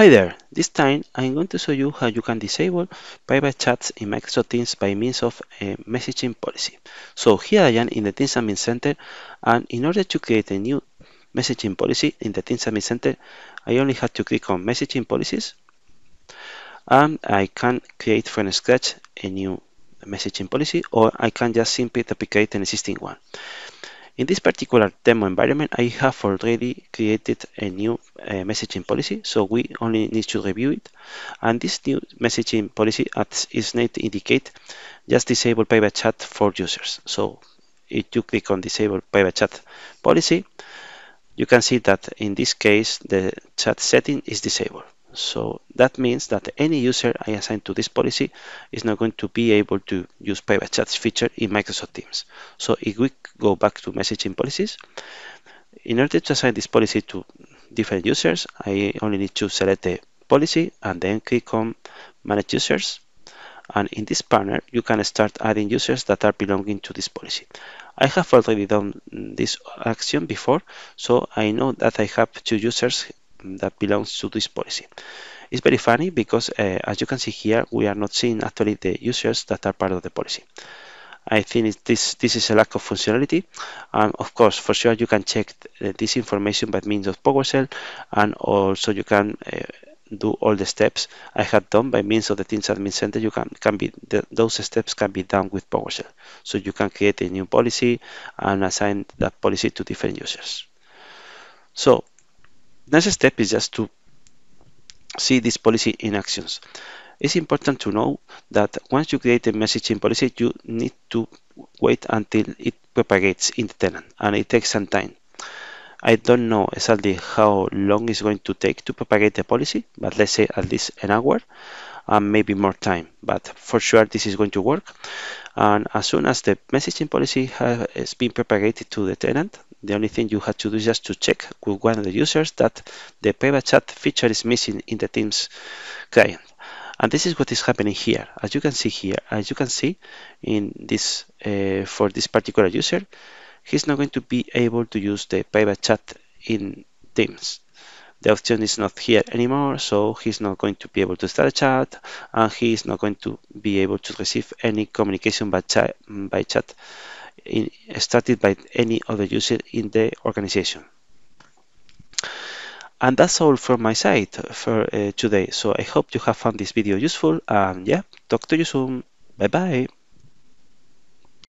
Hi there, this time I'm going to show you how you can disable private chats in Microsoft Teams by means of a messaging policy. So here I am in the Teams Admin Center and in order to create a new messaging policy in the Teams Admin Center I only have to click on messaging policies and I can create from scratch a new messaging policy or I can just simply duplicate an existing one. In this particular demo environment, I have already created a new uh, messaging policy, so we only need to review it. And this new messaging policy, as its name indicate, just disable private chat for users. So if you click on disable private chat policy, you can see that in this case, the chat setting is disabled. So that means that any user I assign to this policy is not going to be able to use private chats feature in Microsoft Teams. So if we go back to messaging policies, in order to assign this policy to different users, I only need to select the policy and then click on manage users. And in this panel, you can start adding users that are belonging to this policy. I have already done this action before, so I know that I have two users that belongs to this policy. It's very funny because uh, as you can see here, we are not seeing actually the users that are part of the policy. I think this this is a lack of functionality. um, of course, for sure, you can check uh, this information by means of PowerShell, and also you can uh, do all the steps I have done by means of the Teams Admin Center. You can can be those steps can be done with PowerShell, so you can create a new policy and assign that policy to different users. So next step is just to see this policy in actions. It's important to know that once you create a messaging policy, you need to wait until it propagates in the tenant, and it takes some time. I don't know exactly how long it's going to take to propagate the policy, but let's say at least an hour and maybe more time. But for sure, this is going to work. And as soon as the messaging policy has been propagated to the tenant, the only thing you had to do is just to check with one of the users that the private chat feature is missing in the Teams client. And this is what is happening here. As you can see here, as you can see in this uh, for this particular user, he's not going to be able to use the private chat in Teams. The option is not here anymore, so he's not going to be able to start a chat, and he is not going to be able to receive any communication by, chat, by chat started by any other user in the organization. And that's all from my side for uh, today. So I hope you have found this video useful and yeah, talk to you soon. Bye bye.